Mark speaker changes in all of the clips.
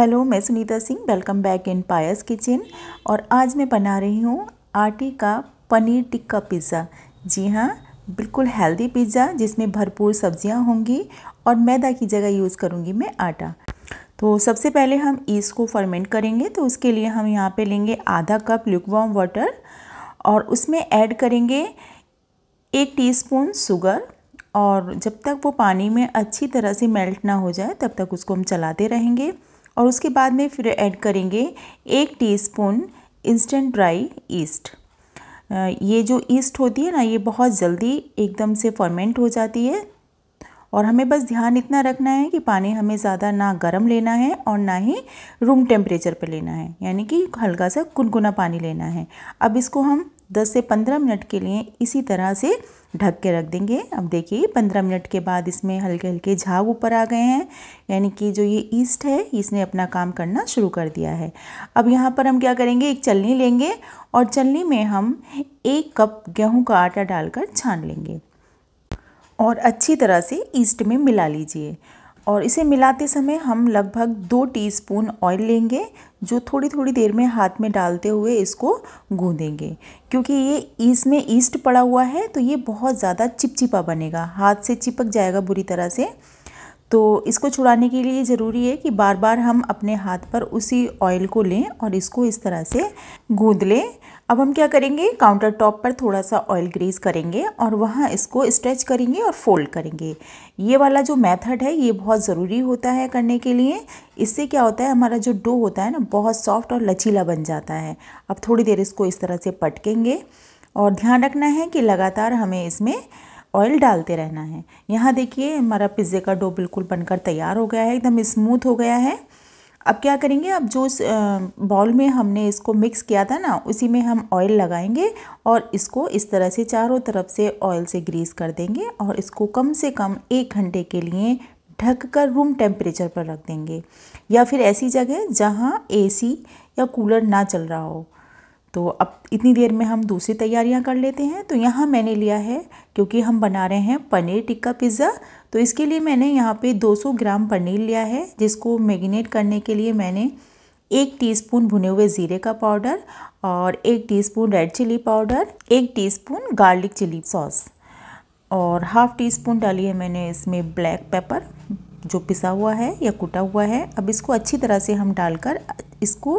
Speaker 1: hello मैं Sunita Singh welcome back in Payas kitchen और आज मैं बना रही हूँ आटे का पनीर टिक्का पिज़्ज़ा जी हाँ बिल्कुल हेल्दी पिज़्ज़ा जिसमें भरपूर सब्जियाँ होंगी और मैदा की जगह यूज़ करूँगी मैं आटा तो सबसे पहले हम ईस्ट को फर्मेंट करेंगे तो उसके लिए हम यहाँ पे लेंगे आधा कप लिकवाम वाटर और उसमें ऐड करेंगे एक टी शुगर और जब तक वो पानी में अच्छी तरह से मेल्ट ना हो जाए तब तक उसको हम चलाते रहेंगे और उसके बाद में फिर ऐड करेंगे एक टीस्पून इंस्टेंट ड्राई ईस्ट ये जो ईस्ट होती है ना ये बहुत जल्दी एकदम से फर्मेंट हो जाती है और हमें बस ध्यान इतना रखना है कि पानी हमें ज़्यादा ना गर्म लेना है और ना ही रूम टेम्परेचर पर लेना है यानी कि हल्का सा गुनगुना पानी लेना है अब इसको हम 10 से 15 मिनट के लिए इसी तरह से ढक के रख देंगे अब देखिए 15 मिनट के बाद इसमें हल्के हल्के झाग ऊपर आ गए हैं यानी कि जो ये ईस्ट है इसने अपना काम करना शुरू कर दिया है अब यहाँ पर हम क्या करेंगे एक चलनी लेंगे और चलनी में हम एक कप गेहूँ का आटा डालकर छान लेंगे और अच्छी तरह से ईस्ट में मिला लीजिए और इसे मिलाते समय हम लगभग दो टीस्पून ऑयल लेंगे जो थोड़ी थोड़ी देर में हाथ में डालते हुए इसको गूंदेंगे क्योंकि ये इसमें ईस्ट पड़ा हुआ है तो ये बहुत ज़्यादा चिपचिपा बनेगा हाथ से चिपक जाएगा बुरी तरह से तो इसको छुड़ाने के लिए ज़रूरी है कि बार बार हम अपने हाथ पर उसी ऑयल को लें और इसको इस तरह से गूँध लें अब हम क्या करेंगे काउंटर टॉप पर थोड़ा सा ऑयल ग्रीस करेंगे और वहाँ इसको स्ट्रेच करेंगे और फोल्ड करेंगे ये वाला जो मेथड है ये बहुत ज़रूरी होता है करने के लिए इससे क्या होता है हमारा जो डो होता है ना बहुत सॉफ्ट और लचीला बन जाता है अब थोड़ी देर इसको इस तरह से पटकेंगे और ध्यान रखना है कि लगातार हमें इसमें ऑयल डालते रहना है यहाँ देखिए हमारा पिज़्ज़े का डो बिल्कुल बनकर तैयार हो गया है एकदम स्मूथ हो गया है अब क्या करेंगे अब जो बॉल में हमने इसको मिक्स किया था ना उसी में हम ऑयल लगाएंगे और इसको इस तरह से चारों तरफ से ऑयल से ग्रीस कर देंगे और इसको कम से कम एक घंटे के लिए ढक कर रूम टेम्परेचर पर रख देंगे या फिर ऐसी जगह जहाँ एसी या कूलर ना चल रहा हो तो अब इतनी देर में हम दूसरी तैयारियां कर लेते हैं तो यहाँ मैंने लिया है क्योंकि हम बना रहे हैं पनीर टिक्का पिज़्ज़ा तो इसके लिए मैंने यहाँ पे 200 ग्राम पनीर लिया है जिसको मैगिनेट करने के लिए मैंने एक टीस्पून भुने हुए ज़ीरे का पाउडर और एक टीस्पून रेड चिली पाउडर एक टीस्पून गार्लिक चिली सॉस और हाफ़ टी स्पून डाली है मैंने इसमें ब्लैक पेपर जो पिसा हुआ है या कुटा हुआ है अब इसको अच्छी तरह से हम डालकर इसको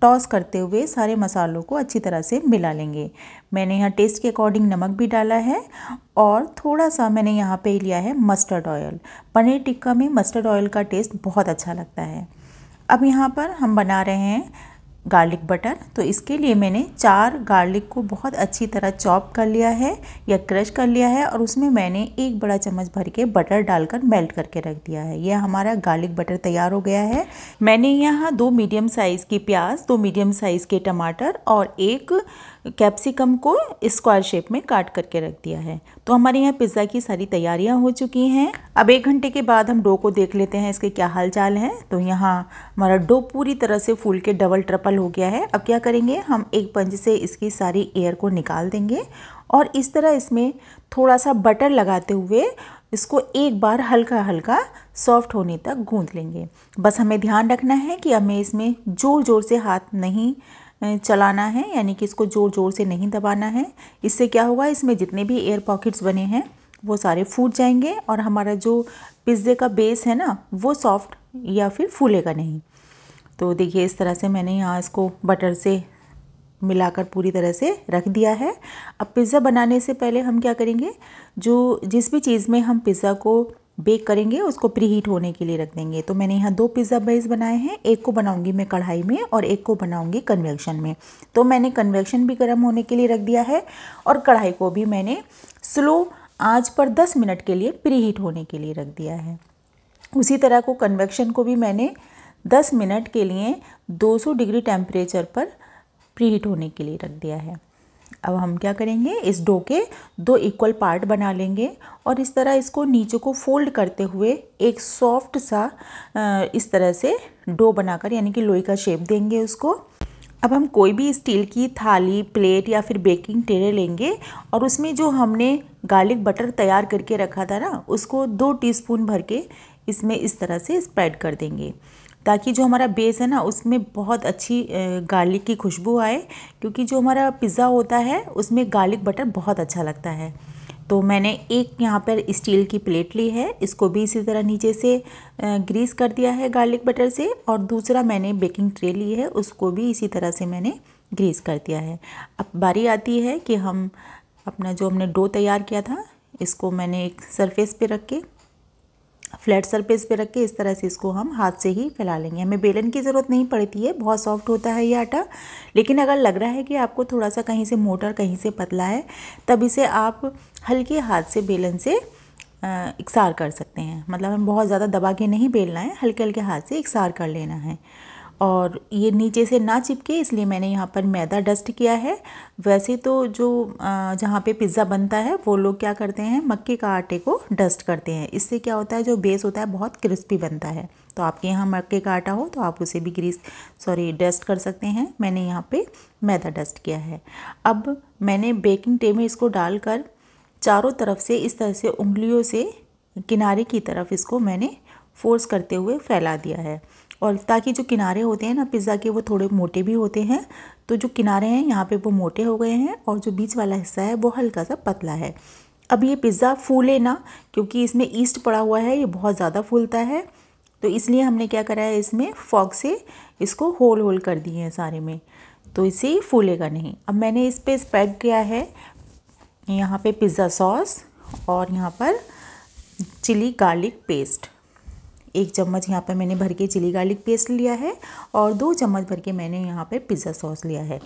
Speaker 1: टॉस करते हुए सारे मसालों को अच्छी तरह से मिला लेंगे मैंने यहाँ टेस्ट के अकॉर्डिंग नमक भी डाला है और थोड़ा सा मैंने यहाँ पे लिया है मस्टर्ड ऑयल पनीर टिक्का में मस्टर्ड ऑयल का टेस्ट बहुत अच्छा लगता है अब यहाँ पर हम बना रहे हैं गार्लिक बटर तो इसके लिए मैंने चार गार्लिक को बहुत अच्छी तरह चॉप कर लिया है या क्रश कर लिया है और उसमें मैंने एक बड़ा चम्मच भर के बटर डालकर मेल्ट करके रख दिया है यह हमारा गार्लिक बटर तैयार हो गया है मैंने यहाँ दो मीडियम साइज़ की प्याज दो मीडियम साइज़ के टमाटर और एक कैप्सिकम को स्क्वायर शेप में काट करके रख दिया है तो हमारे यहाँ पिज़्ज़ा की सारी तैयारियाँ हो चुकी हैं अब एक घंटे के बाद हम डो को देख लेते हैं इसके क्या हाल चाल हैं तो यहाँ हमारा डो पूरी तरह से फूल के डबल ट्रपल हो गया है अब क्या करेंगे हम एक पंज से इसकी सारी एयर को निकाल देंगे और इस तरह इसमें थोड़ा सा बटर लगाते हुए इसको एक बार हल्का हल्का सॉफ्ट होने तक गूंद लेंगे बस हमें ध्यान रखना है कि हमें इसमें ज़ोर ज़ोर से हाथ नहीं चलाना है यानी कि इसको ज़ोर ज़ोर से नहीं दबाना है इससे क्या होगा इसमें जितने भी एयर पॉकेट्स बने हैं वो सारे फूट जाएंगे और हमारा जो पिज्ज़े का बेस है ना वो सॉफ्ट या फिर फूलेगा नहीं तो देखिए इस तरह से मैंने यहाँ इसको बटर से मिलाकर पूरी तरह से रख दिया है अब पिज़्ज़ा बनाने से पहले हम क्या करेंगे जो जिस भी चीज़ में हम पिज़्ज़ा को बेक करेंगे उसको प्री हीट होने के लिए रख देंगे तो मैंने यहाँ दो पिज़्ज़ा बेस बनाए हैं एक को बनाऊंगी मैं कढ़ाई में और एक को बनाऊंगी कन्वेक्शन में तो मैंने कन्वेक्शन भी गर्म होने के लिए रख दिया है और कढ़ाई को भी मैंने स्लो आँच पर दस मिनट के लिए प्री हीट होने के लिए रख दिया है उसी तरह को कन्वेक्शन को भी मैंने दस मिनट के लिए दो डिग्री टेम्परेचर पर प्री हीट होने के लिए रख दिया है अब हम क्या करेंगे इस डो के दो इक्वल पार्ट बना लेंगे और इस तरह इसको नीचे को फोल्ड करते हुए एक सॉफ्ट सा इस तरह से डो बनाकर यानी कि लोई का शेप देंगे उसको अब हम कोई भी स्टील की थाली प्लेट या फिर बेकिंग ट्रे लेंगे और उसमें जो हमने गार्लिक बटर तैयार करके रखा था ना उसको दो टीस्पून भर के इसमें इस तरह से स्प्रेड कर देंगे ताकि जो हमारा बेस है ना उसमें बहुत अच्छी गार्लिक की खुशबू आए क्योंकि जो हमारा पिज़्ज़ा होता है उसमें गार्लिक बटर बहुत अच्छा लगता है तो मैंने एक यहाँ पर स्टील की प्लेट ली है इसको भी इसी तरह नीचे से ग्रीस कर दिया है गार्लिक बटर से और दूसरा मैंने बेकिंग ट्रे ली है उसको भी इसी तरह से मैंने ग्रीस कर दिया है अब बारी आती है कि हम अपना जो हमने डो तैयार किया था इसको मैंने एक सरफेस पे रख के फ्लैट सरफेस पे रख के इस तरह से इसको हम हाथ से ही फैला लेंगे हमें बेलन की ज़रूरत नहीं पड़ती है बहुत सॉफ्ट होता है ये आटा लेकिन अगर लग रहा है कि आपको थोड़ा सा कहीं से मोटर कहीं से पतला है तब इसे आप हल्के हाथ से बेलन से इकसार कर सकते हैं मतलब हम बहुत ज़्यादा दबा के नहीं बेलना है हल्के हल्के हाथ से इकसार कर लेना है और ये नीचे से ना चिपके इसलिए मैंने यहाँ पर मैदा डस्ट किया है वैसे तो जो जहाँ पे पिज़्ज़ा बनता है वो लोग क्या करते हैं मक्के का आटे को डस्ट करते हैं इससे क्या होता है जो बेस होता है बहुत क्रिस्पी बनता है तो आपके यहाँ मक्के का आटा हो तो आप उसे भी ग्रीस सॉरी डस्ट कर सकते हैं मैंने यहाँ पर मैदा डस्ट किया है अब मैंने बेकिंग टे में इसको डालकर चारों तरफ से इस तरह से उंगलियों से किनारे की तरफ इसको मैंने फोर्स करते हुए फैला दिया है और ताकि जो किनारे होते हैं ना पिज़्ज़ा के वो थोड़े मोटे भी होते हैं तो जो किनारे हैं यहाँ पे वो मोटे हो गए हैं और जो बीच वाला हिस्सा है वो हल्का सा पतला है अब ये पिज़्ज़ा फूले ना क्योंकि इसमें ईस्ट पड़ा हुआ है ये बहुत ज़्यादा फूलता है तो इसलिए हमने क्या करा है इसमें फॉक से इसको होल होल कर दिए हैं सारे में तो इसे फूलेगा नहीं अब मैंने इस पर स्प्रेड किया है यहाँ पर पिज़्ज़ा सॉस और यहाँ पर चिली गार्लिक पेस्ट एक चम्मच यहाँ पर मैंने भर के चिली गार्लिक पेस्ट लिया है और दो चम्मच भर के मैंने यहाँ पर पिज़्ज़ा सॉस लिया है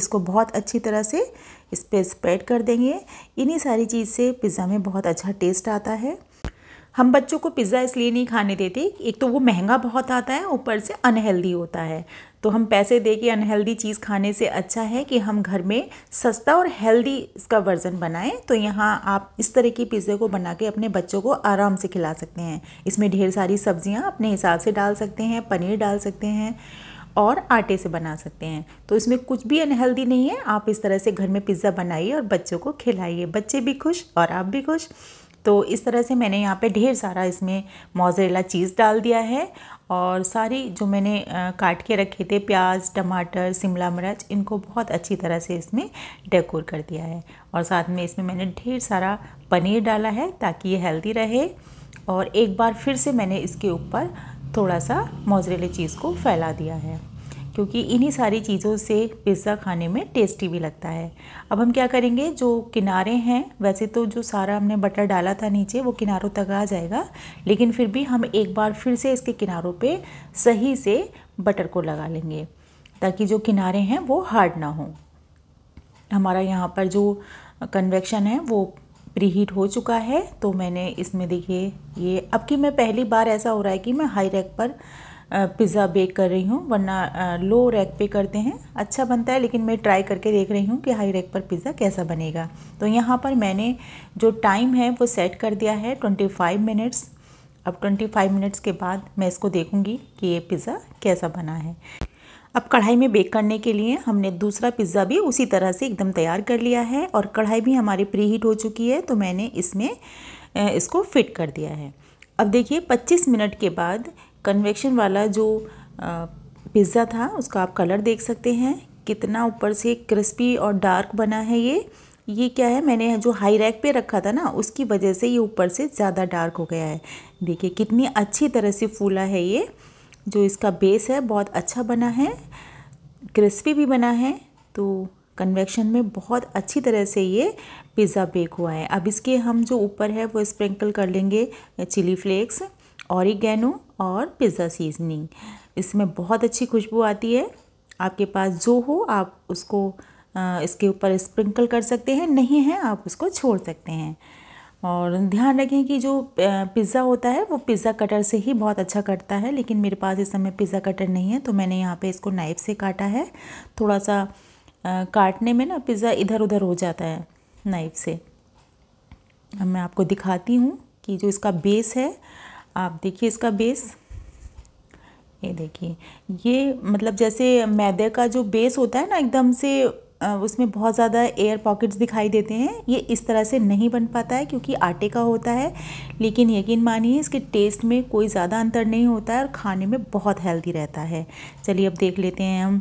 Speaker 1: इसको बहुत अच्छी तरह से इस पर स्प्रेड कर देंगे इन्हीं सारी चीज़ से पिज़्ज़ा में बहुत अच्छा टेस्ट आता है हम बच्चों को पिज़्ज़ा इसलिए नहीं खाने देते एक तो वो महंगा बहुत आता है ऊपर से अनहेल्दी होता है तो हम पैसे दे के अनहेल्दी चीज़ खाने से अच्छा है कि हम घर में सस्ता और हेल्दी इसका वर्जन बनाएं तो यहाँ आप इस तरह की पिज़्ज़े को बना के अपने बच्चों को आराम से खिला सकते हैं इसमें ढेर सारी सब्जियाँ अपने हिसाब से डाल सकते हैं पनीर डाल सकते हैं और आटे से बना सकते हैं तो इसमें कुछ भी अनहेल्दी नहीं है आप इस तरह से घर में पिज़्ज़ा बनाइए और बच्चों को खिलाइए बच्चे भी खुश और आप भी खुश तो इस तरह से मैंने यहाँ पे ढेर सारा इसमें मोजरेला चीज़ डाल दिया है और सारी जो मैंने काट के रखे थे प्याज टमाटर शिमला मिर्च इनको बहुत अच्छी तरह से इसमें डेकोर कर दिया है और साथ में इसमें मैंने ढेर सारा पनीर डाला है ताकि ये हेल्दी रहे और एक बार फिर से मैंने इसके ऊपर थोड़ा सा मोजरेले चीज़ को फैला दिया है क्योंकि इन्हीं सारी चीज़ों से पिज़्ज़ा खाने में टेस्टी भी लगता है अब हम क्या करेंगे जो किनारे हैं वैसे तो जो सारा हमने बटर डाला था नीचे वो किनारों तक आ जाएगा लेकिन फिर भी हम एक बार फिर से इसके किनारों पे सही से बटर को लगा लेंगे ताकि जो किनारे हैं वो हार्ड ना हो हमारा यहाँ पर जो कन्वेक्शन है वो प्री हीट हो चुका है तो मैंने इसमें देखिए ये अब कि मैं पहली बार ऐसा हो रहा है कि मैं हाई रैक पर पिज़्ज़ा बेक कर रही हूँ वरना लो रैक पे करते हैं अच्छा बनता है लेकिन मैं ट्राई करके देख रही हूँ कि हाई रैक पर पिज़्ज़ा कैसा बनेगा तो यहाँ पर मैंने जो टाइम है वो सेट कर दिया है ट्वेंटी फाइव मिनट्स अब ट्वेंटी फाइव मिनट्स के बाद मैं इसको देखूँगी कि ये पिज़्ज़ा कैसा बना है अब कढ़ाई में बेक करने के लिए हमने दूसरा पिज़्ज़ा भी उसी तरह से एकदम तैयार कर लिया है और कढ़ाई भी हमारी प्री हीट हो चुकी है तो मैंने इसमें इसको फिट कर दिया है अब देखिए 25 मिनट के बाद कन्वेक्शन वाला जो पिज़्ज़ा था उसका आप कलर देख सकते हैं कितना ऊपर से क्रिस्पी और डार्क बना है ये ये क्या है मैंने जो हाई रैक पे रखा था ना उसकी वजह से ये ऊपर से ज़्यादा डार्क हो गया है देखिए कितनी अच्छी तरह से फूला है ये जो इसका बेस है बहुत अच्छा बना है क्रिस्पी भी बना है तो कन्वेक्शन में बहुत अच्छी तरह से ये पिज़्ज़ा बेक हुआ है अब इसके हम जो ऊपर है वो स्प्रिंकल कर लेंगे चिली फ्लेक्स औरिगेनो और पिज़्ज़ा सीजनिंग इसमें बहुत अच्छी खुशबू आती है आपके पास जो हो आप उसको इसके ऊपर स्प्रिंकल कर सकते हैं नहीं है आप उसको छोड़ सकते हैं और ध्यान रखें कि जो पिज़्ज़ा होता है वो पिज़्ज़ा कटर से ही बहुत अच्छा कटता है लेकिन मेरे पास इस समय पिज़्ज़ा कटर नहीं है तो मैंने यहाँ पे इसको नाइफ़ से काटा है थोड़ा सा काटने में ना पिज़्ज़ा इधर उधर हो जाता है नाइफ़ से मैं आपको दिखाती हूँ कि जो इसका बेस है आप देखिए इसका बेस ये देखिए ये मतलब जैसे मैदे का जो बेस होता है ना एकदम से उसमें बहुत ज़्यादा एयर पॉकेट्स दिखाई देते हैं ये इस तरह से नहीं बन पाता है क्योंकि आटे का होता है लेकिन यकीन मानिए इसके टेस्ट में कोई ज़्यादा अंतर नहीं होता है और खाने में बहुत हेल्दी रहता है चलिए अब देख लेते हैं हम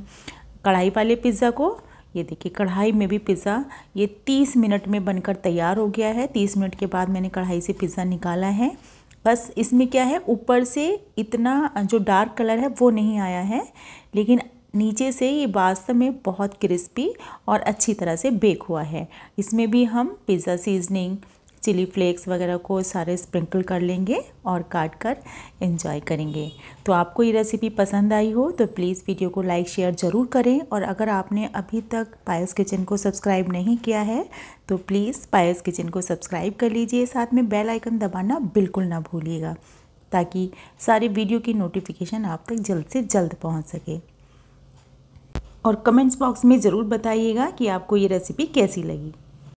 Speaker 1: कढ़ाई वाले पिज़्ज़ा को ये देखिए कढ़ाई में भी पिज़्ज़ा ये तीस मिनट में बनकर तैयार हो गया है तीस मिनट के बाद मैंने कढ़ाई से पिज़्ज़ा निकाला है बस इसमें क्या है ऊपर से इतना जो डार्क कलर है वो नहीं आया है लेकिन नीचे से ये वास्तव में बहुत क्रिस्पी और अच्छी तरह से बेक हुआ है इसमें भी हम पिज़्ज़ा सीजनिंग चिली फ्लेक्स वगैरह को सारे स्प्रिंकल कर लेंगे और काट कर इन्जॉय करेंगे तो आपको ये रेसिपी पसंद आई हो तो प्लीज़ वीडियो को लाइक शेयर ज़रूर करें और अगर आपने अभी तक पायस किचन को सब्सक्राइब नहीं किया है तो प्लीज़ पायस किचन को सब्सक्राइब कर लीजिए साथ में बेल आइकन दबाना बिल्कुल ना भूलिएगा ताकि सारी वीडियो की नोटिफिकेशन आप तक जल्द से जल्द पहुँच सके और कमेंट्स बॉक्स में ज़रूर बताइएगा कि आपको ये रेसिपी कैसी लगी